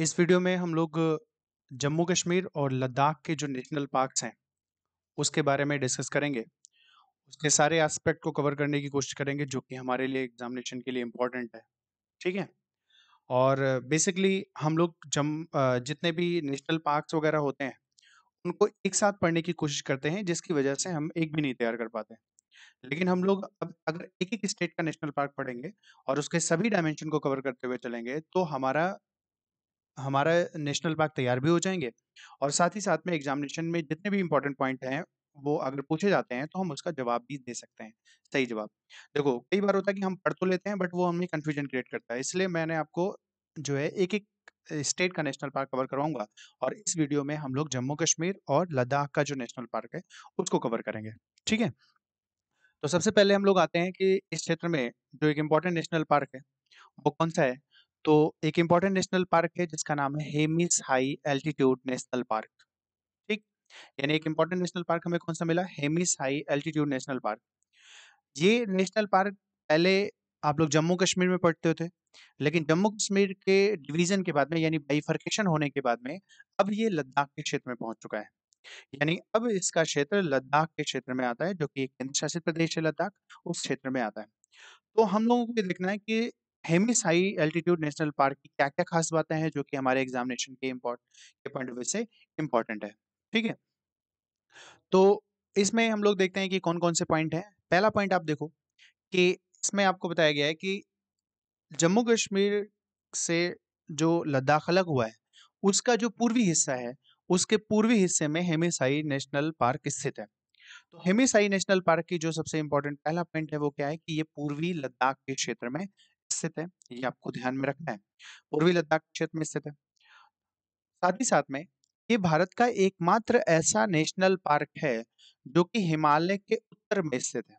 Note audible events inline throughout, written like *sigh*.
इस वीडियो में हम लोग जम्मू कश्मीर और लद्दाख के जो नेशनल पार्क्स हैं उसके बारे में डिस्कस करेंगे उसके सारे एस्पेक्ट को कवर करने की कोशिश करेंगे जो कि हमारे लिए एग्जामिनेशन के लिए इम्पोर्टेंट है ठीक है और बेसिकली हम लोग जम जितने भी नेशनल पार्क्स वगैरह होते हैं उनको एक साथ पढ़ने की कोशिश करते हैं जिसकी वजह से हम एक भी नहीं तैयार कर पाते हैं लेकिन हम लोग अब अगर एक एक स्टेट का नेशनल पार्क पढ़ेंगे और उसके सभी डायमेंशन को कवर करते हुए चलेंगे तो हमारा हमारा नेशनल पार्क तैयार भी हो जाएंगे और साथ ही साथ में एग्जामिनेशन में जितने भी इंपॉर्टेंट पॉइंट हैं वो अगर पूछे जाते हैं तो हम उसका जवाब भी दे सकते हैं सही जवाब देखो कई बार होता है कि हम पढ़ तो लेते हैं बट वो हमें कन्फ्यूजन क्रिएट करता है इसलिए मैंने आपको जो है एक एक स्टेट का नेशनल पार्क कवर करवाऊंगा और इस वीडियो में हम लोग जम्मू कश्मीर और लद्दाख का जो नेशनल पार्क है उसको कवर करेंगे ठीक है तो सबसे पहले हम लोग आते हैं कि इस क्षेत्र में जो एक इम्पोर्टेंट नेशनल पार्क है वो कौन सा है तो एक इम्पॉर्टेंट नेशनल पार्क है जिसका नाम है Hemis high altitude national park ठीक यानी एक इम्पॉर्टेंट नेशनल पार्क हमें कौन सा मिला Hemis high altitude national park ये नेशनल पार्क पहले आप लोग जम्मू कश्मीर में पढ़ते थे लेकिन जम्मू कश्मीर के डिवीजन के बाद में यानी बाइफर्केशन होने के बाद में अब ये लद्दाख के क्षेत्र में पहुंच चुका है यानी अब इसका क्षेत्र लद्दाख के क्षेत्र में आता है जो कि एक केंद्र शासित प्रदेश है लद्दाख उस क्षेत्र में आता है तो हम लोगों को ये देखना है कि Hemis high altitude national park की क्या क्या खास बातें हैं जो कि हमारे एग्जामिनेशन के इम्पोर्ट के पॉइंट ऑफ व्यू से इम्पोर्टेंट है ठीक है तो इसमें हम लोग देखते हैं कि कौन कौन से पॉइंट हैं पहला पॉइंट आप देखो कि इसमें आपको बताया गया है कि जम्मू कश्मीर से जो लद्दाख अलग हुआ है उसका जो पूर्वी हिस्सा है उसके पूर्वी हिस्से में हेमिसाई नेशनल पार्क स्थित है तो हेमिसाई नेशनल पार्क की जो सबसे इम्पोर्टेंट पहला पॉइंट है वो क्या है कि ये पूर्वी लद्दाख के क्षेत्र में स्थित है ये आपको ध्यान में रखना है पूर्वी लद्दाख क्षेत्र में स्थित है साथ ही साथ में ये भारत का एकमात्र ऐसा नेशनल पार्क है जो कि हिमालय के उत्तर में स्थित है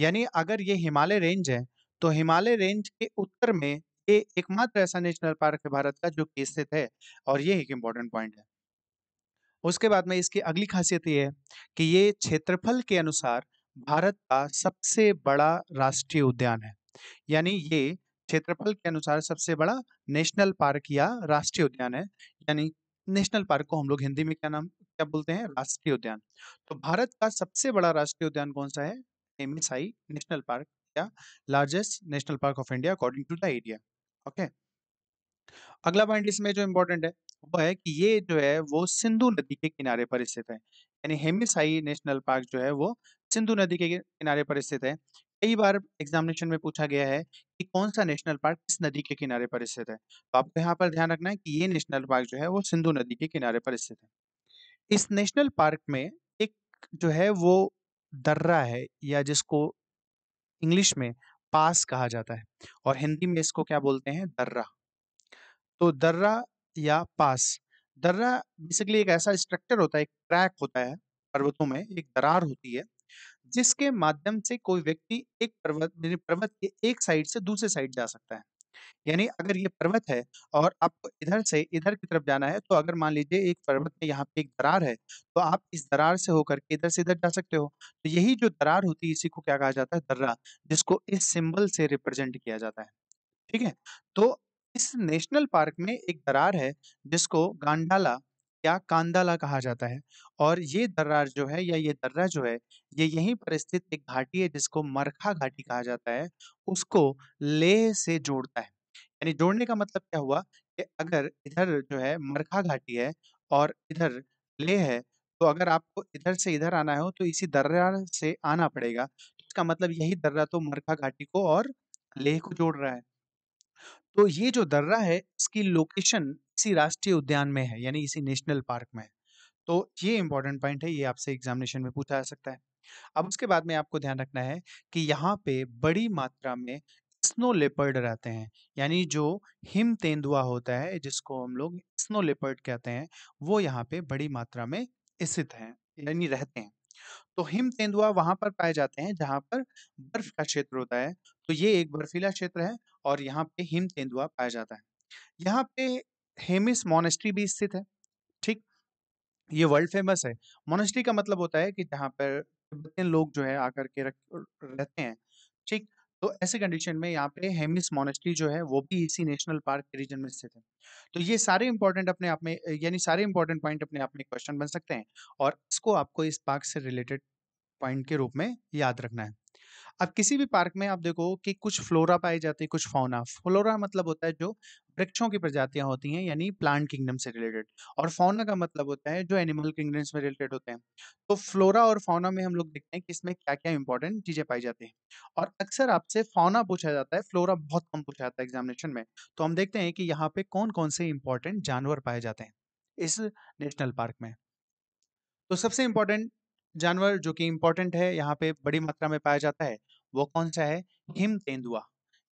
यानी अगर ये हिमालय रेंज है तो हिमालय रेंज के उत्तर में ये एकमात्र ऐसा नेशनल पार्क है भारत का जो कि स्थित है और ये एक इम्पोर्टेंट पॉइंट है उसके बाद में इसकी अगली खासियत ये है कि ये क्षेत्रफल के अनुसार भारत का सबसे बड़ा राष्ट्रीय उद्यान है यानी ये क्षेत्रफल के अनुसार सबसे बड़ा नेशनल पार्क या राष्ट्रीय उद्यान है यानी नेशनल पार्क को हम लोग हिंदी में क्या नाम क्या बोलते हैं राष्ट्रीय उद्यान तो भारत का सबसे बड़ा राष्ट्रीय उद्यान कौन सा है M S I national park या largest national park of India according to the area okay अगला पॉइंट इसमें जो इम्पोर्टेंट है वो है कि ये जो है वो सिंधु नदी के किनारे पर स्थित है यानी हेमिसाई नेशनल पार्क जो है वो सिंधु नदी के किनारे पर स्थित है कई बार एग्जामिनेशन में पूछा गया है कि कौन सा नेशनल पार्क किस नदी के किनारे पर स्थित है तो आपको यहाँ पर ध्यान रखना है कि ये नेशनल पार्क जो है वो सिंधु नदी के किनारे पर स्थित है इस नेशनल पार्क में एक जो है वो दर्रा है या जिसको इंग्लिश में पास कहा जाता है और हिंदी में इसको क्या बोलते हैं दर्रा तो दर्रा या पास दर्रा बेसिकली एक ऐसा स्ट्रक्चर होता है एक क्रैक होता है पर्वतों में एक दरार होती है जिसके माध्यम से कोई व्यक्ति एक पर्वत पर्वत के एक साइड से दूसरे साइड जा सकता है यानी अगर ये पर्वत है और आपको इधर से इधर की तरफ जाना है तो अगर मान लीजिए एक पर्वत में यहाँ पे एक दरार है तो आप इस दरार से होकर के इधर से इधर जा सकते हो तो यही जो दरार होती है इसी को क्या कहा जाता है दर्रा जिसको इस सिंबल से रिप्रेजेंट किया जाता है ठीक है तो इस नेशनल पार्क में एक दरार है जिसको गांडाला या कांदाला कहा जाता है और ये दरार जो है या ये दर्रा जो है ये यहीं पर स्थित एक घाटी है जिसको मरखा घाटी कहा जाता है उसको लेह से जोड़ता है यानी जोड़ने का मतलब क्या हुआ कि अगर इधर जो है मरखा घाटी है और इधर लेह है तो अगर आपको इधर से इधर आना हो तो इसी दर्रा से आना पड़ेगा तो इसका मतलब यही दर्रा तो मरखा घाटी को और लेह को जोड़ रहा है तो ये जो दर्रा है इसकी लोकेशन इसी राष्ट्रीय उद्यान में है यानी इसी नेशनल पार्क में है तो ये इंपॉर्टेंट पॉइंट है ये आपसे एग्जामिनेशन में पूछा जा सकता है अब उसके बाद में आपको ध्यान रखना है कि यहाँ पे बड़ी मात्रा में स्नो लेपर्ड रहते हैं यानी जो हिम तेंदुआ होता है जिसको हम लोग स्नो लेपर्ड कहते हैं वो यहाँ पे बड़ी मात्रा में स्थित हैं यानी रहते हैं तो हिम तेंदुआ वहां पर पाए जाते हैं जहां पर बर्फ का क्षेत्र होता है तो ये एक बर्फीला क्षेत्र है और यहाँ पे हिम तेंदुआ पाया जाता है यहाँ पे हेमिस मोनेस्ट्री भी स्थित है ठीक ये वर्ल्ड फेमस है मोनेस्ट्री का मतलब होता है कि जहाँ पर लोग जो है आकर के रहते हैं ठीक तो ऐसे कंडीशन में यहाँ पे हेमिस मोनेस्ट्री जो है वो भी इसी नेशनल पार्क के रीजन में स्थित है तो ये सारे इंपॉर्टेंट अपने आप में यानी सारे इंपॉर्टेंट पॉइंट अपने आप में क्वेश्चन बन सकते हैं और इसको आपको इस पार्क से रिलेटेड पॉइंट के रूप में याद रखना है अब किसी भी पार्क में आप देखो कि कुछ फ्लोरा पाई जाती है कुछ फौना फ्लोरा मतलब होता है जो वृक्षों की प्रजातियां होती हैं यानी प्लांट किंगडम से रिलेटेड और फौना का मतलब होता है जो एनिमल किंगडम में रिलेटेड होते हैं तो फ्लोरा और फौना में हम लोग देखते हैं कि इसमें क्या क्या इंपॉर्टेंट चीजें पाई जाती हैं और अक्सर आपसे फौना पूछा जाता है फ्लोरा बहुत कम पूछा जाता है एग्जामिनेशन में तो हम देखते हैं कि यहाँ पे कौन कौन से इंपॉर्टेंट जानवर पाए जाते हैं इस नेशनल पार्क में तो सबसे इंपॉर्टेंट जानवर जो कि इंपॉर्टेंट है यहाँ पे बड़ी मात्रा में पाया जाता है वो कौन सा है हिम तेंदुआ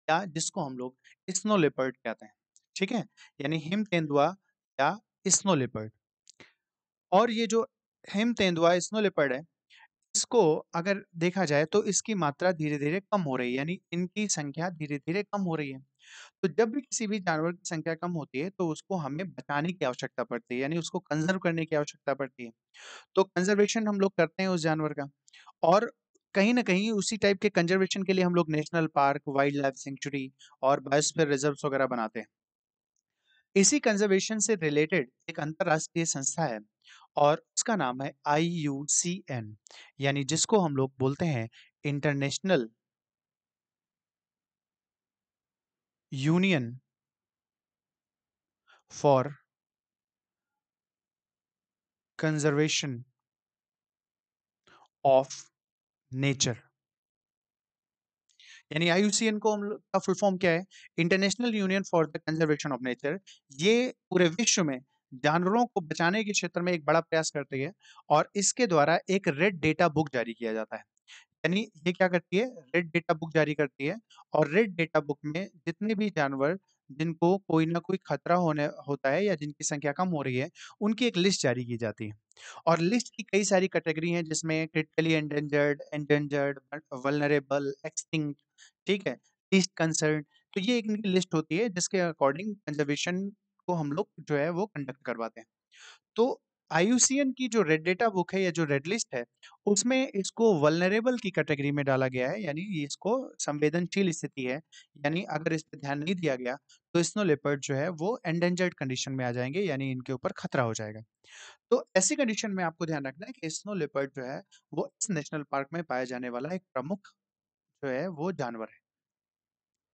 या जिसको हम लोग स्नो लेपर्ड कहते हैं ठीक है यानी हिम तेंदुआ या स्नो लेपर्ड और ये जो हिम तेंदुआ स्नो लेपर्ड है इसको अगर देखा जाए तो इसकी मात्रा धीरे धीरे कम हो रही है यानी इनकी संख्या धीरे धीरे कम हो रही है तो जब भी किसी भी जानवर की संख्या कम होती है तो उसको हमें बचाने की आवश्यकता पड़ती है यानी उसको कंजर्व करने की आवश्यकता पड़ती है तो कंजर्वेशन हम लोग करते हैं उस जानवर का और कहीं ना कहीं उसी टाइप के कंजर्वेशन के लिए हम लोग national park wildlife sanctuary और बायोस्फीयर रिजर्व वगैरह बनाते हैं इसी कंजर्वेशन से रिलेटेड एक अंतरराष्ट्रीय संस्था है और उसका नाम है आई यू सी एन यानी जिसको हम लोग बोलते हैं international union for conservation of nature यानी आई एन को हम का फुल फॉर्म क्या है international union for the conservation of nature ये पूरे विश्व में जानवरों को बचाने के क्षेत्र में एक बड़ा प्रयास करती है और इसके द्वारा एक रेड डेटा बुक जारी किया जाता है यानी ये क्या करती है रेड डेटा बुक जारी करती है और रेड डेटा बुक में जितने भी जानवर जिनको कोई ना कोई खतरा होने होता है या जिनकी संख्या कम हो रही है उनकी एक लिस्ट जारी की जाती है और लिस्ट की कई सारी कैटेगरी हैं जिसमें critically endangered endangered vulnerable extinct ठीक है लिस्ट कंसर्न तो ये एक इनकी लिस्ट होती है जिसके अकॉर्डिंग कंजर्वेशन को हम लोग जो है वो कंडक्ट करवाते हैं तो IUCN की जो रेड डेटा बुक है या जो रेड लिस्ट है उसमें इसको वलनरेबल की कैटेगरी में डाला गया है यानी इसको संवेदनशील स्थिति है यानी अगर इस पर ध्यान नहीं दिया गया तो स्नो लेपर्ड जो है वो एंडेंजर्ड कंडीशन में आ जाएंगे यानी इनके ऊपर खतरा हो जाएगा तो ऐसी कंडीशन में आपको ध्यान रखना है कि स्नो लेपर्ड जो है वो इस नेशनल पार्क में पाया जाने वाला एक प्रमुख जो है वो जानवर है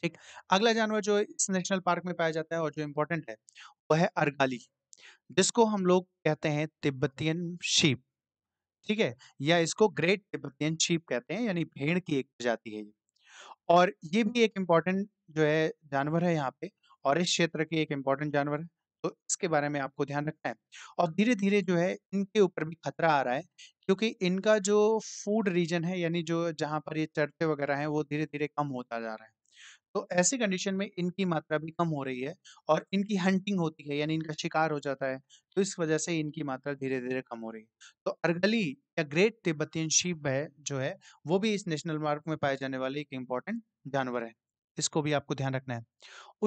ठीक अगला जानवर जो इस नेशनल पार्क में पाया जाता है और जो इम्पोर्टेंट है वह है अरगाली जिसको हम लोग कहते हैं तिब्बतियन शीप ठीक है या इसको ग्रेट तिब्बतियन शीप कहते हैं यानी भेड़ की एक प्रजाति है ये और ये भी एक इम्पॉर्टेंट जो है जानवर है यहाँ पे और इस क्षेत्र के एक इम्पॉर्टेंट जानवर है तो इसके बारे में आपको ध्यान रखना है और धीरे धीरे जो है इनके ऊपर भी खतरा आ रहा है क्योंकि इनका जो फूड रीजन है यानी जो जहाँ पर ये चर्चे वगैरह हैं वो धीरे धीरे कम होता जा रहा है तो ऐसी कंडीशन में इनकी मात्रा भी कम हो रही है और इनकी हंटिंग होती है यानी इनका शिकार हो जाता है तो इस वजह से इनकी मात्रा धीरे धीरे कम हो रही है तो अर्गली या ग्रेट तिब्बतियन शीप है जो है वो भी इस नेशनल मार्क में पाए जाने वाले एक इम्पॉर्टेंट जानवर है इसको भी आपको ध्यान रखना है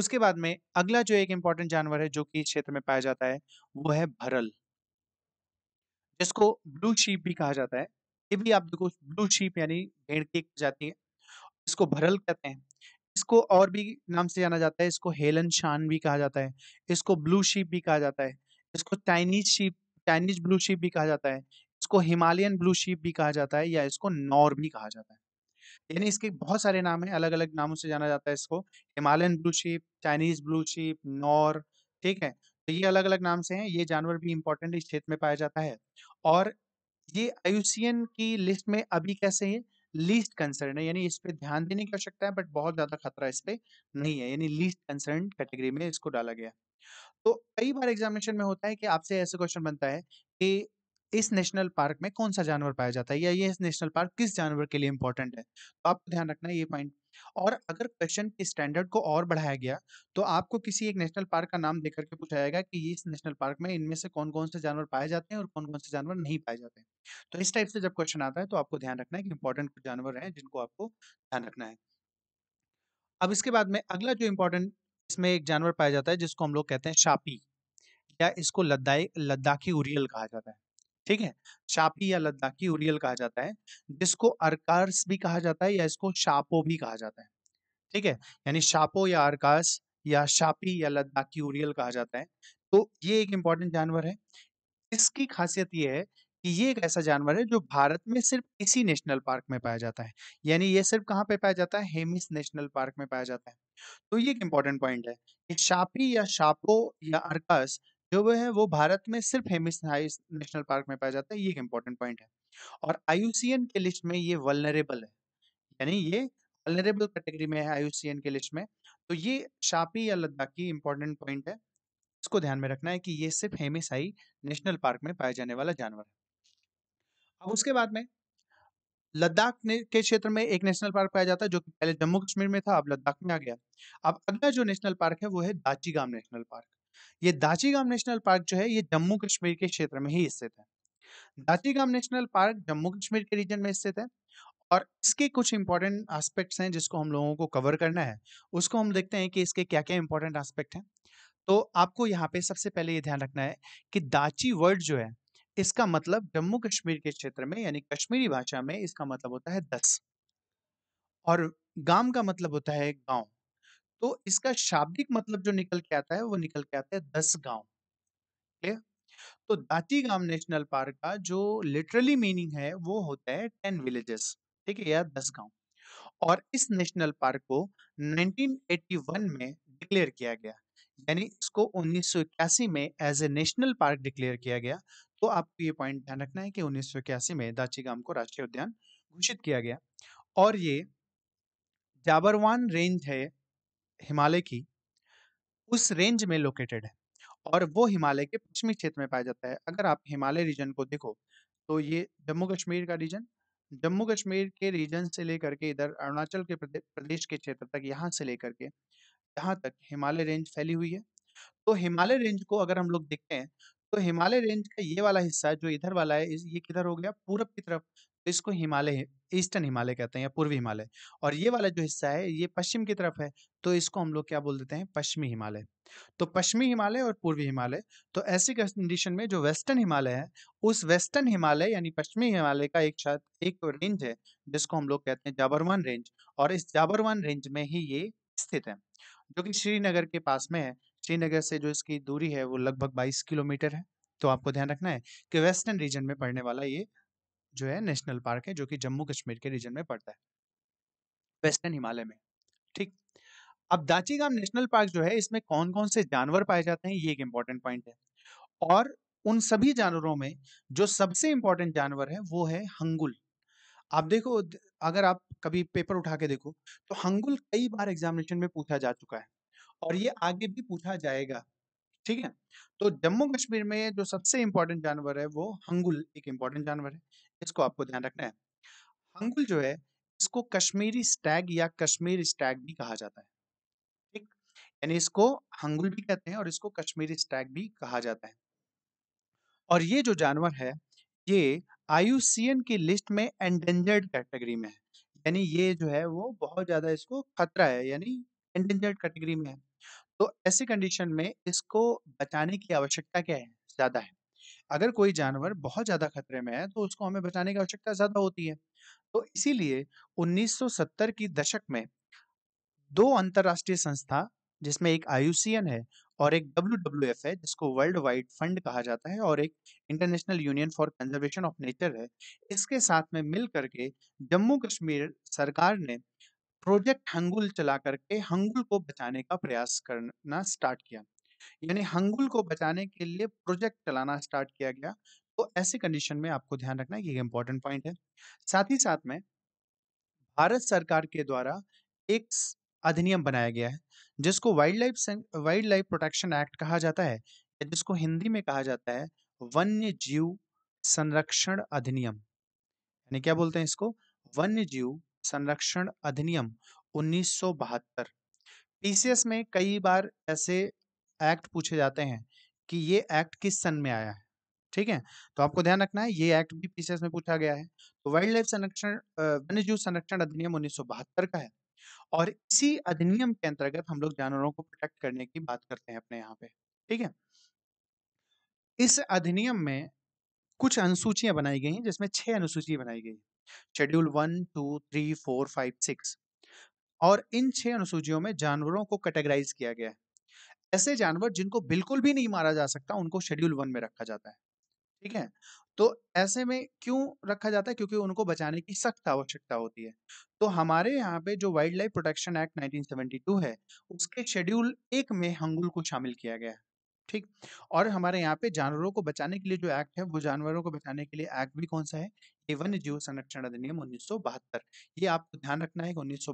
उसके बाद में अगला जो एक इम्पॉर्टेंट जानवर है जो कि इस क्षेत्र में पाया जाता है वो है भरल जिसको ब्लू शीप भी कहा जाता है ये भी आप देखो ब्लू शीप यानी भेड़ की एक जाती है इसको भरल कहते हैं इसको और भी नाम से जाना जाता है इसको हेलन शान भी कहा जाता है इसको ब्लू शीप भी कहा जाता है इसको Chinese sheep Chinese blue sheep भी कहा जाता है इसको हिमालयन ब्लू शीप भी कहा जाता है या इसको नॉर भी कहा जाता है यानी इसके बहुत सारे नाम है अलग अलग नामों से जाना जाता है इसको Himalayan blue sheep Chinese blue sheep नॉर ठीक है तो ये अलग अलग नाम से हैं ये जानवर भी इंपॉर्टेंट इस क्षेत्र में पाया जाता है और ये आयुसियन की लिस्ट में अभी कैसे है लीस्ट कंसर्न है यानी इस पर ध्यान देने की आवश्यकता है बट बहुत ज्यादा खतरा इस पर नहीं है यानी लीस्ट कंसर्न कैटेगरी में इसको डाला गया तो कई बार एग्जामिनेशन में होता है कि आपसे ऐसे क्वेश्चन बनता है कि इस नेशनल पार्क में कौन सा जानवर पाया जाता है या ये नेशनल पार्क किस जानवर के लिए इंपॉर्टेंट है तो आपको ध्यान रखना है ये पॉइंट और अगर क्वेश्चन के स्टैंडर्ड को और बढ़ाया गया तो आपको किसी एक नेशनल पार्क का नाम देकर के पूछा जाएगा कि इस नेशनल पार्क में इनमें से कौन कौन से जानवर पाए जाते हैं और कौन कौन से जानवर नहीं पाए जाते हैं तो इस टाइप से जब क्वेश्चन आता है तो आपको ध्यान रखना है कि इंपॉर्टेंट कुछ जानवर हैं जिनको आपको ध्यान रखना है अब इसके बाद में अगला जो इम्पोर्टेंट इसमें एक जानवर पाया जाता है जिसको हम लोग कहते हैं शापी या इसको लद्दाई लद्दाखी उरियल कहा जाता है ठीक है शापी या लद्दाखी उरियल कहा जाता है जिसको अरकास भी कहा जाता है या इसको शापो भी कहा जाता है ठीक है यानी शापो या अरकास या शापी या लद्दाखी उरियल कहा जाता है तो ये एक इंपॉर्टेंट जानवर है इसकी खासियत यह है कि ये एक ऐसा जानवर है जो भारत में सिर्फ इसी नेशनल पार्क में पाया जाता है यानी ये सिर्फ कहाँ पे पाया जाता है हेमिस नेशनल पार्क में पाया जाता है तो ये एक इम्पॉर्टेंट पॉइंट है कि शापी या शापो या अरकास जो वो है वो भारत में सिर्फ हेमिस नेशनल पार्क में पाया जाता है ये एक इम्पोर्टेंट पॉइंट है और आयुसीएन के लिस्ट में ये वलनरेबल है यानी ये वलनरेबल कैटेगरी में है आयुसीएन के लिस्ट में तो ये शापी या लद्दाखी इम्पोर्टेंट पॉइंट है इसको ध्यान में रखना है कि ये सिर्फ हेमिस नेशनल पार्क में पाया जाने वाला जानवर है अब उसके बाद में लद्दाख के क्षेत्र में एक नेशनल पार्क पाया जाता है जो कि पहले जम्मू कश्मीर में था अब लद्दाख में आ गया अब अगला जो नेशनल पार्क है वो है दाची गांव नेशनल पार्क ये दाचीगाम नेशनल पार्क जो है ये जम्मू कश्मीर के क्षेत्र में ही स्थित है दाचीगाम नेशनल पार्क जम्मू कश्मीर के रीजन में स्थित है और इसके कुछ इंपॉर्टेंट एस्पेक्ट्स हैं जिसको हम लोगों को कवर करना है उसको हम देखते हैं कि इसके क्या क्या इंपॉर्टेंट आस्पेक्ट हैं तो आपको यहाँ पे सबसे पहले ये ध्यान रखना है कि दाची वर्ड जो है इसका मतलब जम्मू कश्मीर के क्षेत्र में यानी कश्मीरी भाषा में इसका मतलब होता है दस और गांव का मतलब होता है गांव तो इसका शाब्दिक मतलब जो निकल के आता है वो निकल के आता है दस गांव क्लियर तो दाती गांव नेशनल पार्क का जो लिटरली मीनिंग है वो होता है टेन विलेजेस ठीक है या दस गांव और इस नेशनल पार्क को 1981 में डिक्लेयर किया गया यानी इसको उन्नीस में as a national park declare किया गया तो आपको ये पॉइंट ध्यान रखना है कि उन्नीस में दाचीगाम को राष्ट्रीय उद्यान घोषित किया गया और ये जाबरवान रेंज है हिमालय की उस रेंज में लोकेटेड है और वो हिमालय के पश्चिमी क्षेत्र में पाया जाता है अगर आप हिमालय रीजन को देखो तो ये जम्मू कश्मीर का रीजन जम्मू कश्मीर के रीजन से लेकर के इधर अरुणाचल के प्रदेश के क्षेत्र तक यहाँ से लेकर के यहाँ तक हिमालय रेंज फैली हुई है तो हिमालय रेंज को अगर हम लोग देखते हैं तो हिमालय रेंज का ये वाला हिस्सा जो इधर वाला है ये किधर हो गया पूरब की तरफ तो इसको हिमालय ईस्टर्न हिमालय कहते हैं या पूर्वी हिमालय और ये वाला जो हिस्सा है ये पश्चिम की तरफ है तो इसको हम लोग क्या बोल देते हैं पश्चिमी हिमालय तो पश्चिमी हिमालय और पूर्वी हिमालय तो ऐसी कंडीशन में जो वेस्टर्न हिमालय है उस वेस्टर्न हिमालय यानी पश्चिमी हिमालय का एक छत एक रेंज है जिसको हम लोग कहते हैं जाबरवान रेंज और इस जाबरवान रेंज में ही ये स्थित है जो कि श्रीनगर के पास में है श्रीनगर से जो इसकी दूरी है वो लगभग बाईस किलोमीटर है तो आपको ध्यान रखना है कि वेस्टर्न रीजन में पड़ने वाला ये जो है नेशनल पार्क है जो कि जम्मू कश्मीर के रीजन में पड़ता है वेस्टर्न हिमालय में ठीक अब दाचीगाम नेशनल पार्क जो है इसमें कौन कौन से जानवर पाए जाते हैं ये एक इंपॉर्टेंट पॉइंट है और उन सभी जानवरों में जो सबसे इंपॉर्टेंट जानवर है वो है हंगुल आप देखो अगर आप कभी पेपर उठा के देखो तो हंगुल कई बार एग्जामिनेशन में पूछा जा चुका है और ये आगे भी पूछा जाएगा ठीक है तो जम्मू कश्मीर में जो सबसे इंपॉर्टेंट जानवर है वो हंगुल एक इंपॉर्टेंट जानवर है इसको आपको ध्यान रखना है हंगुल जो है इसको कश्मीरी स्टैग या कश्मीर स्टैग भी कहा जाता है ठीक यानी इसको हंगुल भी कहते हैं और इसको कश्मीरी स्टैग भी कहा जाता है और ये जो जानवर है ये आयु की लिस्ट में एंडेंजर्ड कैटेगरी में है यानी ये जो है वो बहुत ज्यादा इसको खतरा है यानी एंडेंजर्ड कैटेगरी में है तो ऐसी कंडीशन में इसको बचाने की आवश्यकता क्या है ज़्यादा है अगर कोई जानवर बहुत ज़्यादा खतरे में है तो उसको हमें बचाने की आवश्यकता ज़्यादा होती है तो इसीलिए 1970 की दशक में दो अंतरराष्ट्रीय संस्था जिसमें एक आयुसीएन है और एक डब्ल्यू है जिसको वर्ल्ड वाइड फंड कहा जाता है और एक international union for conservation of nature है इसके साथ में मिल करके जम्मू कश्मीर सरकार ने प्रोजेक्ट हंगुल चला करके हंगुल को बचाने का प्रयास करना स्टार्ट किया यानी हंगुल को बचाने के लिए प्रोजेक्ट चलाना स्टार्ट किया गया तो ऐसे कंडीशन में आपको ध्यान रखना ये इंपॉर्टेंट पॉइंट है साथ ही साथ में भारत सरकार के द्वारा एक अधिनियम बनाया गया है जिसको wildlife wildlife protection act कहा जाता है जिसको हिंदी में कहा जाता है वन्य जीव संरक्षण अधिनियम यानी क्या बोलते हैं इसको वन्य जीव संरक्षण अधिनियम उन्नीस टीसीएस में कई बार ऐसे एक्ट पूछे जाते हैं कि ये एक्ट किस सन में आया है ठीक है तो आपको ध्यान रखना है ये एक्ट भी टीसीएस में पूछा गया है तो वाइल्ड लाइफ संरक्षण वन्य जीव संरक्षण अधिनियम उन्नीस का है और इसी अधिनियम के अंतर्गत हम लोग जानवरों को प्रोटेक्ट करने की बात करते हैं अपने यहाँ पे ठीक है इस अधिनियम में कुछ अनुसूचियां बनाई गई हैं जिसमें छह अनुसूची बनाई गई schedule one two three four five six और इन छह अनुसूचियों में जानवरों को कैटेगराइज किया गया है ऐसे जानवर जिनको बिल्कुल भी नहीं मारा जा सकता उनको शेड्यूल वन में रखा जाता है ठीक है तो ऐसे में क्यों रखा जाता है क्योंकि उनको बचाने की सख्त आवश्यकता होती है तो हमारे यहाँ पे जो वाइल्ड लाइफ प्रोटेक्शन एक्ट 1972 है उसके शेड्यूल एक में हंगुल को शामिल किया गया है ठीक और हमारे यहाँ पे जानवरों को बचाने के लिए जो एक्ट है वो जानवरों को बचाने के लिए एक्ट भी कौन सा है वन्य जीव संरक्षण अधिनियम उन्नीस ये आपको ध्यान रखना है कि उन्नीस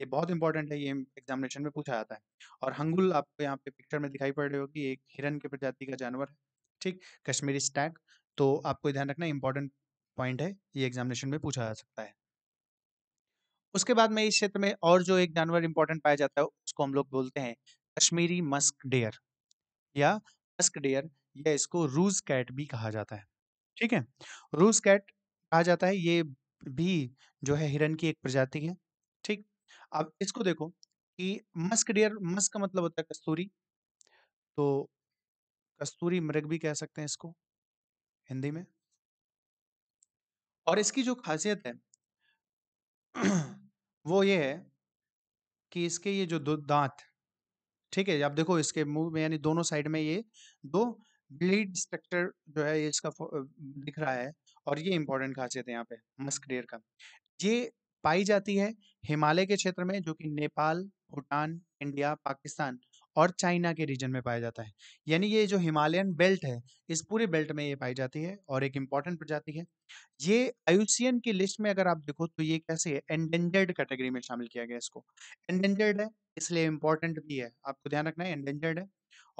ये बहुत इंपॉर्टेंट है ये एग्जामिनेशन में पूछा जाता है और हंगुल आपको यहाँ पे पिक्चर में दिखाई पड़ रही होगी एक हिरन के प्रजाति का जानवर है ठीक कश्मीरी स्टैग तो आपको ध्यान रखना इंपॉर्टेंट पॉइंट है ये एग्जामिनेशन में पूछा जा सकता है उसके बाद में इस क्षेत्र में और जो एक जानवर इंपॉर्टेंट पाया जाता है उसको हम लोग बोलते हैं कश्मीरी मस्क डेयर या डेयर या इसको रूज कैट भी कहा जाता है ठीक है रूज कैट कहा जाता है ये भी जो है हिरन की एक प्रजाति है ठीक अब इसको देखो कि मस्क डेयर मस्क का मतलब होता है कस्तूरी तो कस्तूरी मृग भी कह सकते हैं इसको हिंदी में और इसकी जो खासियत है *clears throat* वो ये है कि इसके ये जो दो दांत ठीक है आप देखो इसके मुंह में यानी दोनों साइड में ये दो ब्लीड स्ट्रक्चर जो है इसका दिख रहा है और ये इंपॉर्टेंट खासियत है यहाँ पे मस्क डेयर का ये पाई जाती है हिमालय के क्षेत्र में जो कि नेपाल भूटान इंडिया पाकिस्तान और चाइना के रीजन में पाया जाता है यानी ये जो हिमालयन बेल्ट है इस पूरे बेल्ट में ये पाई जाती है और एक इम्पॉर्टेंट प्रजाति है ये आयुसियन की लिस्ट में अगर आप देखो तो ये कैसे है एंडेंजर्ड कैटेगरी में शामिल किया गया इसको एंडेंजर्ड है इसलिए इम्पोर्टेंट भी है आपको ध्यान रखना है एंडेंजर्ड है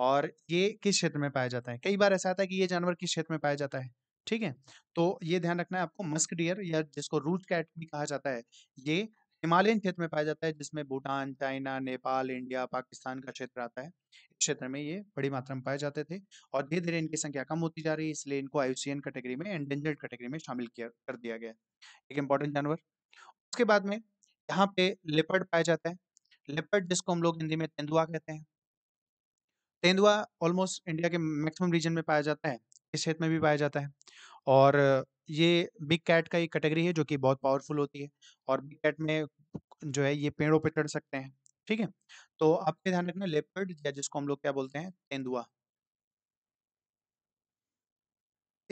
और ये किस क्षेत्र में पाया जाता है कई बार ऐसा आता है कि ये जानवर किस क्षेत्र में पाया जाता है ठीक है तो ये ध्यान रखना है आपको मस्क डियर या जिसको रूट कैट भी कहा जाता है ये हिमालयन क्षेत्र में पाया जाता है जिसमें भूटान चाइना नेपाल इंडिया पाकिस्तान का क्षेत्र आता है इस क्षेत्र में ये बड़ी मात्रा में पाए जाते थे और धीरे धीरे इनकी संख्या कम होती जा रही है इसलिए इनको आयुसियन कैटेगरी में एंडेंजर्ड कैटेगरी में शामिल किया कर दिया गया एक इम्पॉर्टेंट जानवर उसके बाद में यहाँ पे लेपर्ड पाया जाता है लेपर्ड जिसको हम लोग हिंदी में तेंदुआ कहते हैं तेंदुआ ऑलमोस्ट इंडिया के मैक्सिमम रीजन में पाया जाता है इस क्षेत्र में भी पाया जाता है और ये बिग कैट का एक कैटेगरी है जो कि बहुत पावरफुल होती है और बिग कैट में जो है ये पेड़ों पे चढ़ सकते हैं ठीक है तो आपके ध्यान रखना लेपर्ड या जिसको हम लोग क्या बोलते हैं तेंदुआ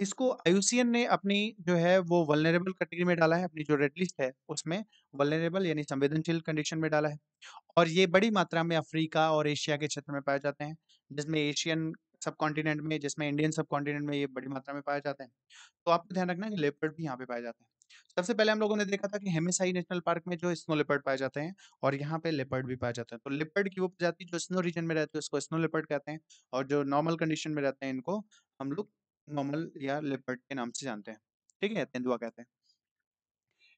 इसको आयुसियन ने अपनी जो है वो वलनरेबल कैटेगरी में डाला है अपनी जो रेड लिस्ट है उसमें वलनरेबल यानी संवेदनशील कंडीशन में डाला है और ये बड़ी मात्रा में अफ्रीका और एशिया के क्षेत्र में पाए जाते हैं जिसमें एशियन सब कॉन्टिनेंट में जिसमें इंडियन सब कॉन्टिनेंट में ये बड़ी मात्रा में पाए जाते हैं तो आपको ध्यान रखना है कि लेपर्ड भी यहाँ पे पाए जाते हैं सबसे पहले हम लोगों ने देखा था कि हेमेसाई नेशनल पार्क में जो स्नो लेपर्ड पाए जाते हैं और यहाँ पे लेपर्ड भी पाए जाते हैं तो लेपर्ड की वो प्रजाति जो स्नो रीजन में रहती है उसको स्नो लेपर्ड कहते हैं और जो नॉर्मल कंडीशन में रहते हैं इनको हम लोग नॉर्मल या लेपर्ड के नाम से जानते हैं ठीक है तेंदुआ कहते हैं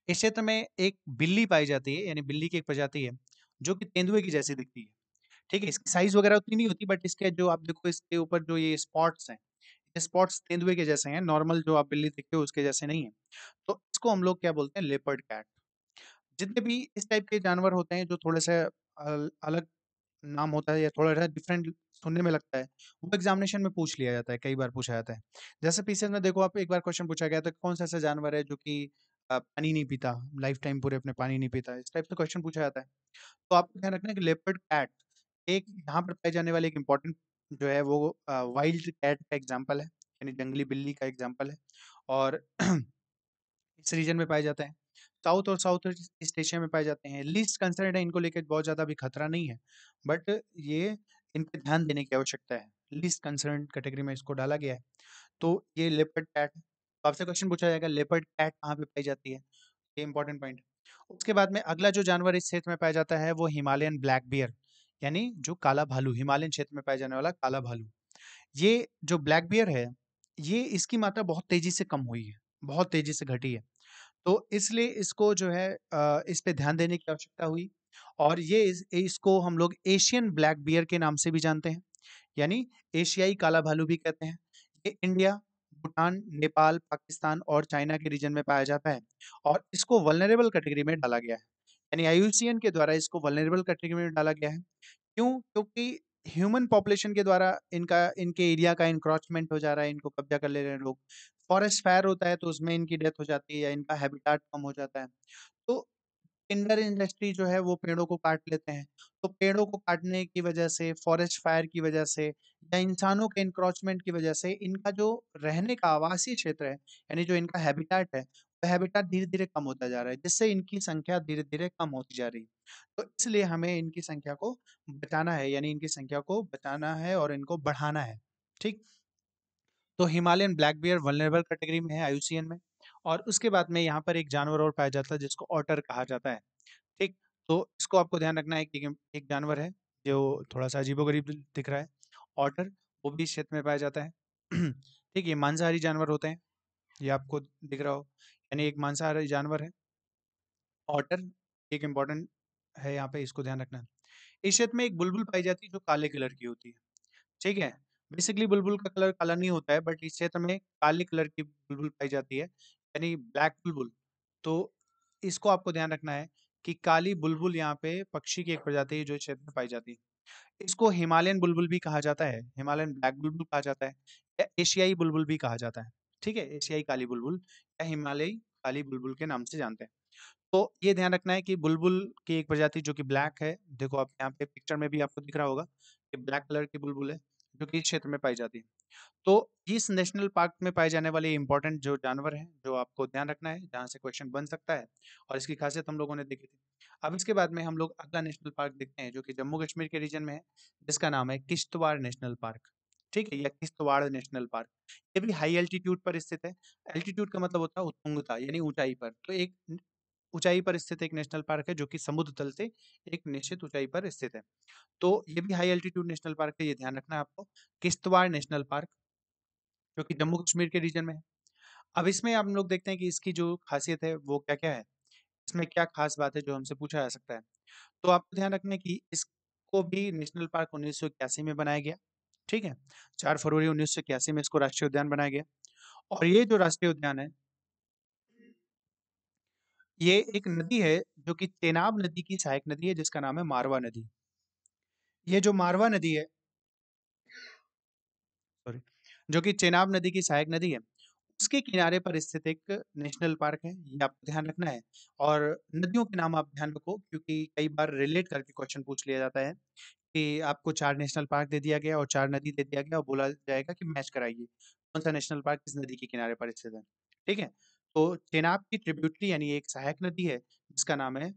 इस क्षेत्र में एक बिल्ली पाई जाती है यानी बिल्ली की एक प्रजाति है जो कि तेंदुए की जैसी दिखती है ठीक है इसकी साइज वगैरह उतनी नहीं होती बट इसके जो आप देखो इसके ऊपर जो ये स्पॉट्स हैं स्पॉट्स तेंदुए के जैसे हैं नॉर्मल जो आप बिल्ली देखते हो उसके जैसे नहीं है तो इसको हम लोग क्या बोलते हैं लेपर्ड कैट जितने भी इस टाइप के जानवर होते हैं जो थोड़े से अलग नाम होता है या थोड़ा सा डिफरेंट सुनने में लगता है वो एग्जामिनेशन में पूछ लिया जाता है कई बार पूछा जाता है जैसे पीसेज में देखो आप एक बार क्वेश्चन पूछा गया था तो कौन सा ऐसा जानवर है जो कि पानी नहीं पीता लाइफ टाइम पूरे अपने पानी नहीं पीता इस टाइप से क्वेश्चन पूछा जाता है तो आपको ध्यान रखना है कि लेपर्ड कैट एक यहाँ पर पाए जाने वाले एक इम्पॉर्टेंट जो है वो वाइल्ड कैट का एग्जाम्पल है यानी जंगली बिल्ली का एग्जाम्पल है और *clears throat* इस रीजन में पाए जाते हैं साउथ और साउथ ईस्ट एशिया में पाए जाते हैं लीस्ट कंसर्न है इनको लेकर बहुत ज़्यादा भी खतरा नहीं है बट ये इन पर ध्यान देने की आवश्यकता है लीस्ट कंसर्न कैटेगरी में इसको डाला गया है तो ये लेपर्ड कैट तो आपसे क्वेश्चन पूछा जाएगा लेपर्ड कैट कहाँ पे पाई जाती है ये इंपॉर्टेंट पॉइंट उसके बाद में अगला जो जानवर इस क्षेत्र में पाया जाता है वो हिमालयन ब्लैक बियर यानी जो काला भालू हिमालयन क्षेत्र में पाया जाने वाला काला भालू ये जो ब्लैक बियर है ये इसकी मात्रा बहुत तेजी से कम हुई है बहुत तेजी से घटी है तो इसलिए इसको जो है इस पे ध्यान देने की आवश्यकता हुई और ये इस, इसको हम लोग एशियन ब्लैक बियर के नाम से भी जानते हैं यानी एशियाई काला भालू भी कहते हैं ये इंडिया भूटान नेपाल पाकिस्तान और चाइना के रीजन में पाया जाता है और इसको वलनरेबल कैटेगरी में डाला गया है यानी आईयूसीएन के द्वारा इसको वलनरेबल कैटेगरी में डाला गया है क्यों क्योंकि ह्यूमन पॉपुलेशन के द्वारा इनका इनके एरिया का इंक्रॉचमेंट हो जा रहा है इनको कब्जा कर ले रहे हैं लोग फॉरेस्ट फायर होता है तो उसमें इनकी डेथ हो जाती है या इनका हैबिटाट कम हो जाता है तो टिंडर इंडस्ट्री जो है वो पेड़ों को काट लेते हैं तो पेड़ों को काटने की वजह से फॉरेस्ट फायर की वजह से या इंसानों के इंक्रोचमेंट की वजह से इनका जो रहने का आवासीय क्षेत्र है यानी जो इनका हैबिटेट है तो हैबिटेट धीरे धीरे कम होता जा रहा है जिससे इनकी संख्या धीरे धीरे कम होती जा रही है तो इसलिए हमें इनकी संख्या को बचाना है यानी इनकी संख्या को बचाना है और इनको बढ़ाना है ठीक तो Himalayan black bear vulnerable category में है आयुसीएन में और उसके बाद में यहाँ पर एक जानवर और पाया जाता है जिसको ऑटर कहा जाता है ठीक तो इसको आपको ध्यान रखना है कि एक जानवर है जो थोड़ा सा अजीबोगरीब दिख रहा है ऑटर वो भी क्षेत्र में पाया जाता है *clears throat* ठीक ये मांसाहारी जानवर होते हैं ये आपको दिख रहा हो यानी एक मांसाहारी जानवर है ऑटर एक इम्पॉर्टेंट है यहाँ पे इसको ध्यान रखना है इस क्षेत्र में एक बुलबुल पाई जाती है जो काले कलर की होती है ठीक है बेसिकली बुलबुल का कलर काला नहीं होता है बट इस क्षेत्र में काले कलर की बुलबुल पाई जाती है यानी ब्लैक बुलबुल तो इसको आपको ध्यान रखना है कि काली बुलबुल यहाँ पे पक्षी की एक प्रजाति है जो क्षेत्र में पाई जाती है इसको हिमालयन बुलबुल भी कहा जाता है हिमालयन ब्लैक बुलबुल कहा जाता है या एशियाई बुलबुल भी कहा जाता है ठीक है एशियाई काली बुलबुल या हिमालयी काली बुलबुल के नाम से जानते हैं तो ये ध्यान रखना है कि बुलबुल की एक प्रजाति जो कि ब्लैक है देखो आप यहाँ पे पिक्चर में भी आपको दिख रहा होगा कि ब्लैक कलर की बुलबुल है जो कि इस क्षेत्र में पाई जाती है तो इस नेशनल पार्क में पाए जाने वाले इंपॉर्टेंट जो जानवर हैं जो आपको ध्यान रखना है जहाँ से क्वेश्चन बन सकता है और इसकी खासियत हम लोगों ने देखी थी अब इसके बाद में हम लोग अगला नेशनल पार्क देखते हैं जो कि जम्मू कश्मीर के रीजन में है जिसका नाम है किश्तवाड़ नेशनल पार्क ठीक है या किश्तवाड़ नेशनल पार्क ये भी हाई एल्टीट्यूड पर स्थित है एल्टीट्यूड का मतलब होता है उत्तुंगता यानी ऊंचाई पर तो एक ऊंचाई पर स्थित एक नेशनल पार्क है जो कि समुद्र तल से एक निश्चित ऊंचाई पर स्थित है तो ये भी हाई एल्टीट्यूड नेशनल पार्क है ये ध्यान रखना है आपको किश्तवाड़ नेशनल पार्क जो कि जम्मू कश्मीर के रीजन में है अब इसमें हम लोग देखते हैं कि इसकी जो खासियत है वो क्या क्या है इसमें क्या खास बात है जो हमसे पूछा जा सकता है तो आपको ध्यान रखना है कि इसको भी नेशनल पार्क उन्नीस में बनाया गया ठीक है चार फरवरी उन्नीस में इसको राष्ट्रीय उद्यान बनाया गया और ये जो राष्ट्रीय उद्यान है ये एक नदी है जो कि चेनाब नदी की सहायक नदी है जिसका नाम है मारवा नदी ये जो मारवा नदी है सॉरी जो कि चेनाब नदी की सहायक नदी है उसके किनारे पर स्थित एक नेशनल पार्क है ये आपको ध्यान रखना है और नदियों के नाम आप ध्यान रखो क्योंकि कई बार रिलेट करके क्वेश्चन पूछ लिया जाता है कि आपको चार नेशनल पार्क दे दिया गया और चार नदी दे दिया गया और बोला जाएगा कि मैच कराइए कौन सा नेशनल पार्क किस नदी के किनारे पर स्थित है ठीक है तो चेनाब की ट्रिब्यूटरी यानी एक सहायक नदी है जिसका नाम है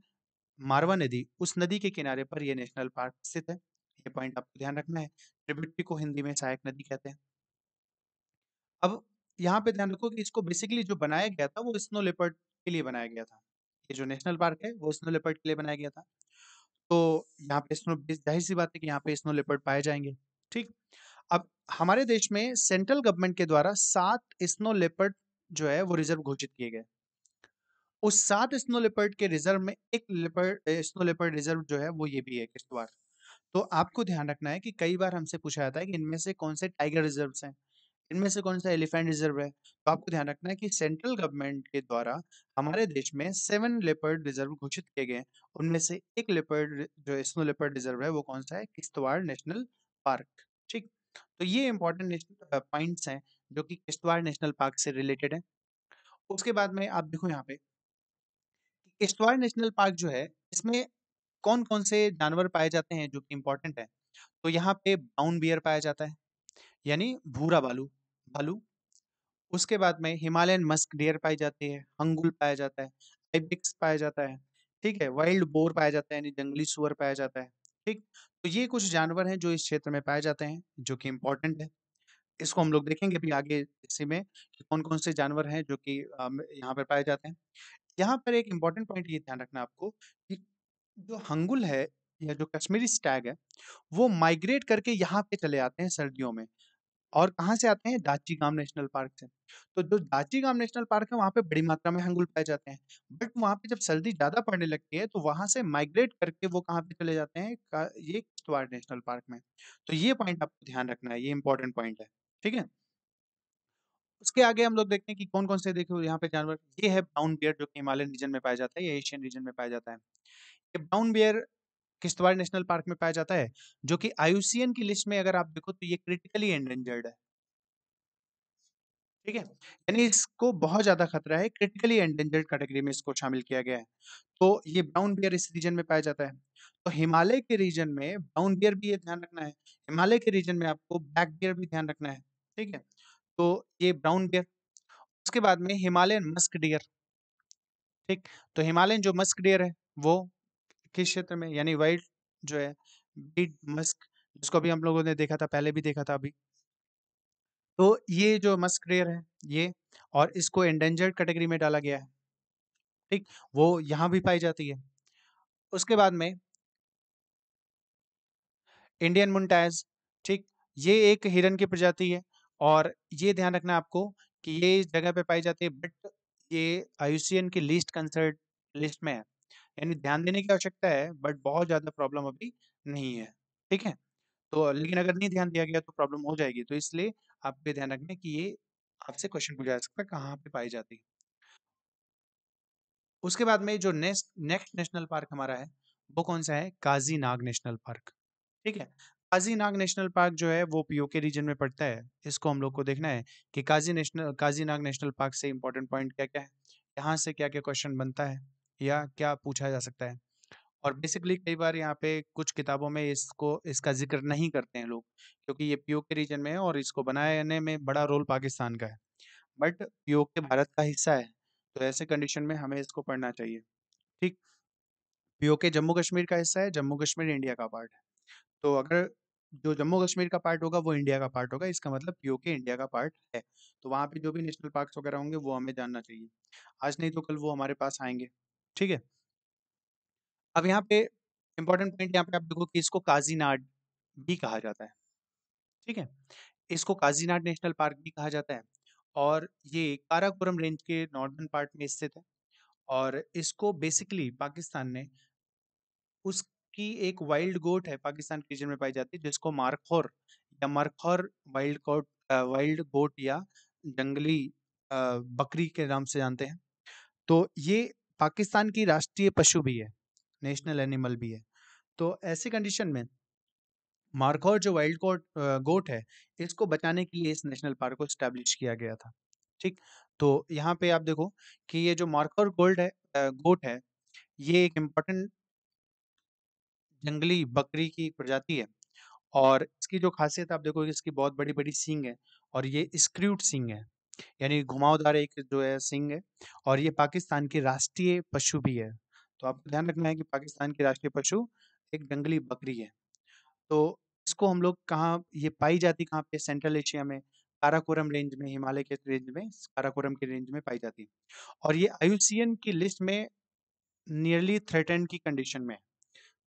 मारवा नदी उस नदी के किनारे पर यह नेशनल पार्क स्थित है ये पॉइंट आपको ध्यान रखना है ट्रिब्यूटरी को हिंदी में सहायक नदी कहते हैं अब यहाँ पे ध्यान रखो कि इसको बेसिकली जो बनाया गया था वो स्नो लेपर्ड के लिए बनाया गया था ये जो नेशनल पार्क है वो स्नो लेपर्ड के लिए बनाया गया था तो यहाँ पे स्नो जाहिर सी बात है कि यहाँ पे स्नो लेपर्ड पाए जाएंगे ठीक अब हमारे देश में सेंट्रल गवर्नमेंट के द्वारा सात स्नो लेपर्ड जो है वो रिजर्व घोषित किए गए उस सात स्नो लेपर्ड के रिजर्व में एक लेपर्ड स्नो लेपर्ड रिजर्व जो है वो ये भी है किश्तवाड़ तो आपको ध्यान रखना है कि कई बार हमसे पूछा जाता है कि इनमें से कौन से टाइगर रिजर्व हैं इनमें से कौन सा एलिफेंट रिजर्व है तो आपको ध्यान रखना है कि सेंट्रल गवर्नमेंट के द्वारा हमारे देश में सेवन लेपर्ड रिजर्व घोषित किए गए उनमें से एक लेपर्ड जो स्नो लेपर्ड रिजर्व है वो कौन सा है किश्तवाड़ नेशनल पार्क ठीक तो ये इंपॉर्टेंट पॉइंट्स हैं जो कि किश्तवाड़ नेशनल पार्क से रिलेटेड है उसके बाद में आप देखो यहाँ पे किश्तवाड़ नेशनल पार्क जो है इसमें कौन कौन से जानवर पाए जाते हैं जो कि इम्पोर्टेंट है तो यहाँ पे ब्राउन बियर पाया जाता है यानी भूरा भालू भालू उसके बाद में हिमालयन मस्क डियर पाई जाती है हंगुल पाया जाता है आइबिक्स पाया जाता है ठीक है वाइल्ड बोर पाया जाता है यानी जंगली सुअर पाया जाता है ठीक तो ये कुछ जानवर हैं जो इस क्षेत्र में पाए जाते हैं जो कि इम्पोर्टेंट है इसको हम लोग देखेंगे भी आगे इसी में कि कौन कौन से जानवर हैं जो कि यहाँ पर पाए जाते हैं यहाँ पर एक इम्पॉर्टेंट पॉइंट ये ध्यान रखना आपको कि जो हंगुल है या जो कश्मीरी स्टैग है वो माइग्रेट करके यहाँ पे चले आते हैं सर्दियों में और कहाँ से आते हैं दाची गांव नेशनल पार्क से तो जो दाची गांव नेशनल पार्क है वहाँ पे बड़ी मात्रा में हंगुल पाए जाते हैं बट वहाँ पे जब सर्दी ज़्यादा पड़ने लगती है तो वहाँ से माइग्रेट करके वो कहाँ पे चले जाते हैं ये किश्तवाड़ नेशनल पार्क में तो ये पॉइंट आपको ध्यान रखना है ये इंपॉर्टेंट पॉइंट है ठीक है उसके आगे हम लोग देखते हैं कि कौन कौन से देखो यहाँ पे जानवर ये है ब्राउन बियर जो कि हिमालयन रीजन में पाया जाता है या एशियन रीजन में पाया जाता है ये brown bear Kishtwar national park में पाया जाता है जो कि आयुसीएन की लिस्ट में अगर आप देखो तो ये क्रिटिकली एंडेंजर्ड है ठीक है यानी इसको बहुत ज्यादा खतरा है क्रिटिकली एंडेंजर्ड कैटेगरी में इसको शामिल किया गया है तो ये ब्राउन बियर इस रीजन में पाया जाता है तो हिमालय के रीजन में ब्राउन बियर भी ये ध्यान रखना है हिमालय के रीजन में आपको ब्लैक बियर भी ध्यान रखना है ठीक है तो ये ब्राउन डियर उसके बाद में हिमालयन मस्क डियर ठीक तो हिमालयन जो मस्क डियर है वो किस क्षेत्र में यानी वाइल्ड जो है बीड मस्क जिसको भी हम लोगों ने देखा था पहले भी देखा था अभी तो ये जो मस्क डियर है ये और इसको एंडेंजर्ड कैटेगरी में डाला गया है ठीक वो यहाँ भी पाई जाती है उसके बाद में इंडियन मुंटाइज ठीक ये एक हिरन की प्रजाति है और ये ध्यान रखना आपको कि ये इस जगह पे पाई जाती है बट ये आयुषियन की लिस्ट कंसर्ट लिस्ट में है यानी ध्यान देने की आवश्यकता है बट बहुत ज़्यादा प्रॉब्लम अभी नहीं है ठीक है तो लेकिन अगर नहीं ध्यान दिया गया तो प्रॉब्लम हो जाएगी तो इसलिए आप ये ध्यान रखना कि ये आपसे क्वेश्चन पूछा जा सकता है कहाँ पे पाई जाती है उसके बाद में जो नेक्स्ट नेक्स्ट नेशनल पार्क हमारा है वो कौन सा है काजी नाग नेशनल पार्क ठीक है काजीनाग नेशनल पार्क जो है वो पीओ के रीजन में पड़ता है इसको हम लोग को देखना है कि Kazi national Kazinag national park से इम्पोर्टेंट पॉइंट क्या क्या है यहाँ से क्या क्या क्वेश्चन बनता है या क्या पूछा जा सकता है और बेसिकली कई बार यहाँ पे कुछ किताबों में इसको इसका जिक्र नहीं करते हैं लोग क्योंकि ये पीओ के रीजन में है और इसको बनाने में बड़ा रोल पाकिस्तान का है बट पीओ के भारत का हिस्सा है तो ऐसे कंडीशन में हमें इसको पढ़ना चाहिए ठीक पीओ के जम्मू कश्मीर का हिस्सा है जम्मू कश्मीर इंडिया का पार्ट है तो अगर जो जम्मू कश्मीर का पार्ट होगा वो इंडिया का पार्ट होगा इसका मतलब पीओके इंडिया का पार्ट है तो वहाँ पे जो भी नेशनल पार्क वगैरह होंगे वो हमें जानना चाहिए आज नहीं तो कल वो हमारे पास आएंगे ठीक है अब यहाँ पे इंपॉर्टेंट पॉइंट यहाँ पे आप देखो कि इसको काजीनाड भी कहा जाता है ठीक है इसको काजीनाड नेशनल पार्क भी कहा जाता है और ये काराकोरम रेंज के नॉर्दर्न पार्ट में स्थित है और इसको बेसिकली पाकिस्तान ने उस की एक वाइल्ड गोट है पाकिस्तान के रीजन में पाई जाती है जिसको मारखोर या मारखोर वाइल्ड गोट वाइल्ड गोट या जंगली बकरी के नाम से जानते हैं तो ये पाकिस्तान की राष्ट्रीय पशु भी है नेशनल एनिमल भी है तो ऐसी कंडीशन में मारखोर जो वाइल्ड गोट गोट है इसको बचाने के लिए इस नेशनल पार्क को स्टैब्लिश किया गया था ठीक तो यहाँ पे आप देखो कि ये जो मारखोर गोल्ड है गोट है ये एक इम्पोर्टेंट जंगली बकरी की प्रजाति है और इसकी जो खासियत आप देखोगे इसकी बहुत बड़ी बड़ी सींग है और ये स्क्रूट सींग है यानी घुमावदार एक जो है सिंह है और ये पाकिस्तान की राष्ट्रीय पशु भी है तो आपको ध्यान रखना है कि पाकिस्तान की राष्ट्रीय पशु एक जंगली बकरी है तो इसको हम लोग कहाँ ये पाई जाती कहाँ पे सेंट्रल एशिया में काराकोरम रेंज में हिमालय के रेंज में काराकोरम के रेंज में पाई जाती है और ये आयुसीएन की लिस्ट में नियरली थ्रेटन की कंडीशन में है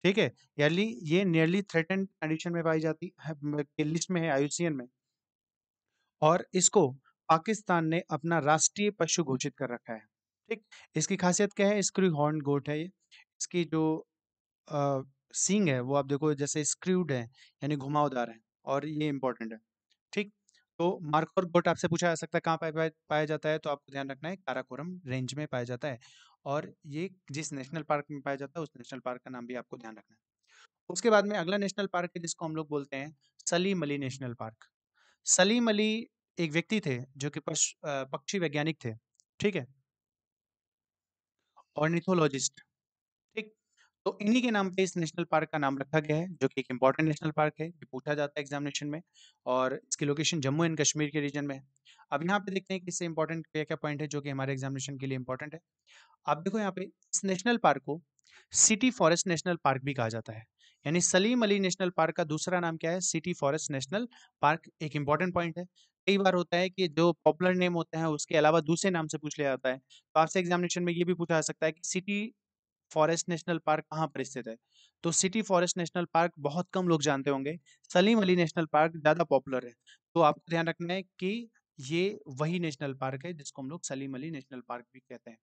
ठीक है यानी ये नियरली थ्रेटन कंडीशन में पाई जाती है लिस्ट में है आयुसीएन में और इसको पाकिस्तान ने अपना राष्ट्रीय पशु घोषित कर रखा है ठीक इसकी खासियत क्या है स्क्रू हॉर्न गोट है ये इसकी जो सींग है वो आप देखो जैसे स्क्रूड है यानी घुमावदार है और ये इंपॉर्टेंट है ठीक तो मार्कोर गोट आपसे पूछा जा सकता है कहाँ पाया पाया जाता है तो आपको ध्यान रखना है काराकोरम रेंज में पाया जाता है और ये जिस नेशनल पार्क में पाया जाता है उस नेशनल पार्क का नाम भी आपको ध्यान रखना है उसके बाद में अगला नेशनल पार्क है जिसको हम लोग बोलते हैं सलीम अली नेशनल पार्क सलीम अली एक व्यक्ति थे जो कि पक्षी वैज्ञानिक थे ठीक है ऑर्निथोलॉजिस्ट ठीक तो इन्हीं के नाम पे इस नेशनल पार्क का नाम रखा गया है जो कि एक इम्पॉर्टेंट नेशनल पार्क है ये पूछा जाता है एग्जामिनेशन में और इसकी लोकेशन जम्मू एंड कश्मीर के रीजन में है अब यहाँ पे देखते हैं कि इससे इंपॉर्टेंट क्या क्या पॉइंट है जो कि हमारे एग्जामिनेशन के लिए इम्पोर्टेंट है आप देखो यहाँ पे इस नेशनल पार्क को सिटी फॉरेस्ट नेशनल पार्क भी कहा जाता है यानी सलीम अली नेशनल पार्क का दूसरा नाम क्या है सिटी फॉरेस्ट नेशनल पार्क एक इंपॉर्टेंट पॉइंट है कई बार होता है कि जो पॉपुलर नेम होते हैं उसके अलावा दूसरे नाम से पूछ लिया जाता है तो आपसे एग्जामिनेशन में ये भी पूछा जा सकता है कि सिटी फॉरेस्ट नेशनल पार्क कहाँ पर स्थित है तो सिटी फॉरेस्ट नेशनल पार्क बहुत कम लोग जानते होंगे सलीम अली नेशनल पार्क ज़्यादा पॉपुलर है तो आपको ध्यान रखना है कि ये वही नेशनल पार्क है जिसको हम लोग सलीम अली नेशनल पार्क भी कहते हैं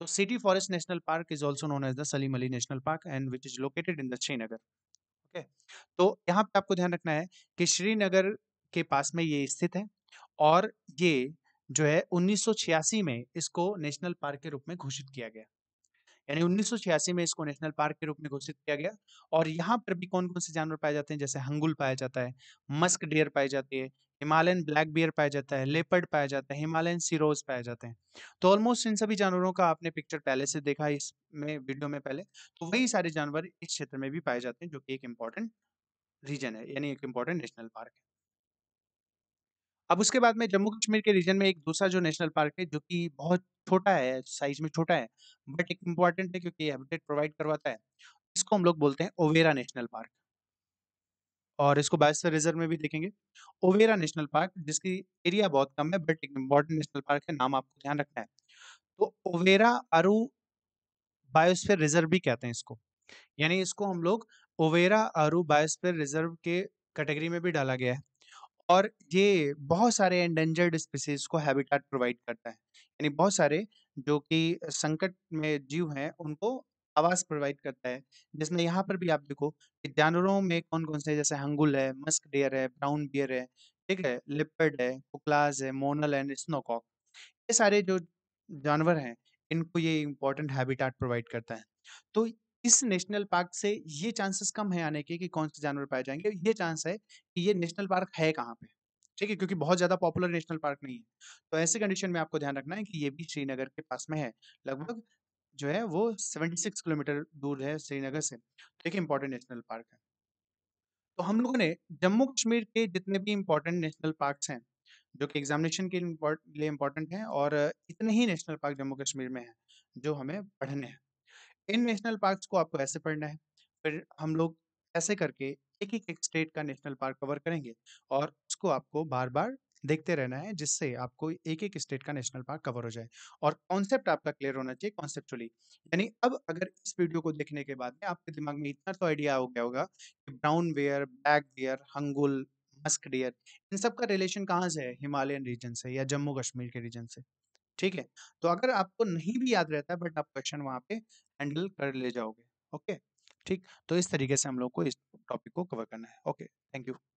तो city forest national park is also known as the Salim Ali national park and which is located in the Srinagar okay तो यहाँ पे आपको ध्यान रखना है कि श्रीनगर के पास में ये स्थित है और ये जो है उन्नीस में इसको नेशनल पार्क के रूप में घोषित किया गया यानी उन्नीस में इसको नेशनल पार्क के रूप में घोषित किया गया और यहाँ पर भी कौन कौन से जानवर पाए जाते हैं जैसे हंगुल पाया जाता है मस्क डियर पाई जाती है हिमालयन ब्लैक बियर पाया जाता है लेपर्ड पाया जाता है हिमालयन सिरोज पाए जाते हैं तो ऑलमोस्ट इन सभी जानवरों का आपने पिक्चर पहले से देखा इसमें वीडियो में पहले तो वही सारे जानवर इस क्षेत्र में भी पाए जाते हैं जो कि एक इम्पॉर्टेंट रीजन है यानी एक इम्पॉर्टेंट नेशनल पार्क है अब उसके बाद में जम्मू कश्मीर के रीजन में एक दूसरा जो नेशनल पार्क है जो कि बहुत छोटा है साइज में छोटा है बट एक इम्पॉर्टेंट है क्योंकि हैबिटेट प्रोवाइड करवाता है इसको हम लोग बोलते हैं ओवेरा नेशनल पार्क और इसको बायोस्फीयर रिजर्व में भी देखेंगे ओवेरा नेशनल पार्क जिसकी एरिया बहुत कम है बट एक इम्पॉर्टेंट नेशनल पार्क है नाम आपको ध्यान रखना है तो ओवेरा अरु बायोस्फीयर रिजर्व भी कहते हैं इसको यानी इसको हम लोग ओवेरा अरु बायोस्फीयर रिजर्व के कैटेगरी में भी डाला गया है और ये बहुत सारे एंडेंजर्ड स्पीसीज को हैबिटेट प्रोवाइड करता है यानी बहुत सारे जो कि संकट में जीव हैं उनको आवास प्रोवाइड करता है जिसमें यहाँ पर भी आप देखो कि जानवरों में कौन कौन से जैसे हंगुल है मस्क डेयर है ब्राउन बियर है ठीक है लिपर्ड है कुकलाज है मोनल एंड स्नोकॉक ये सारे जो जानवर हैं इनको ये इम्पोर्टेंट हैबिटेट प्रोवाइड करता है तो इस नेशनल पार्क से ये चांसेस कम है आने के कि कौन से जानवर पाए जाएंगे ये चांस है कि ये नेशनल पार्क है कहाँ पे ठीक है क्योंकि बहुत ज्यादा पॉपुलर नेशनल पार्क नहीं है तो ऐसे कंडीशन में आपको ध्यान रखना है कि ये भी श्रीनगर के पास में है लगभग जो है वो 76 किलोमीटर दूर है श्रीनगर से तो एक इम्पॉर्टेंट नेशनल पार्क है तो हम लोगों ने जम्मू कश्मीर के जितने भी इम्पोर्टेंट नेशनल पार्क हैं जो कि एग्जामिनेशन के लिए इम्पोर्टेंट हैं और इतने ही नेशनल पार्क जम्मू कश्मीर में हैं जो हमें पढ़ने हैं इन नेशनल पार्क को आपको ऐसे पढ़ना है फिर हम लोग ऐसे करके एक एक, एक स्टेट का नेशनल पार्क कवर करेंगे और उसको आपको बार बार देखते रहना है जिससे आपको एक एक स्टेट का नेशनल पार्क कवर हो जाए और कॉन्सेप्ट आपका क्लियर होना चाहिए कॉन्सेप्चुअली यानी अब अगर इस वीडियो को देखने के बाद में आपके दिमाग में इतना तो आइडिया हो गया होगा कि ब्राउन बियर ब्लैक बियर हंगुल मस्क डियर इन सब का रिलेशन कहाँ से है हिमालयन रीजन से या जम्मू कश्मीर के रीजन से ठीक है तो अगर आपको नहीं भी याद रहता है बट आप क्वेश्चन वहाँ पे हैंडल कर ले जाओगे ओके ठीक तो इस तरीके से हम लोग को इस टॉपिक को कवर करना है ओके थैंक यू